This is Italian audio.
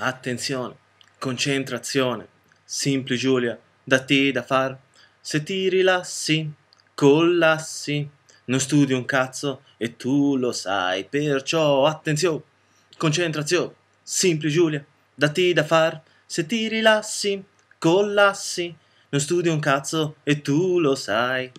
Attenzione, concentrazione. Simpli Giulia, da te da far. Se ti rilassi, collassi. Non studi un cazzo e tu lo sai, perciò attenzione, concentrazione. Simpli Giulia, da te da far. Se ti rilassi, collassi. Non studi un cazzo e tu lo sai.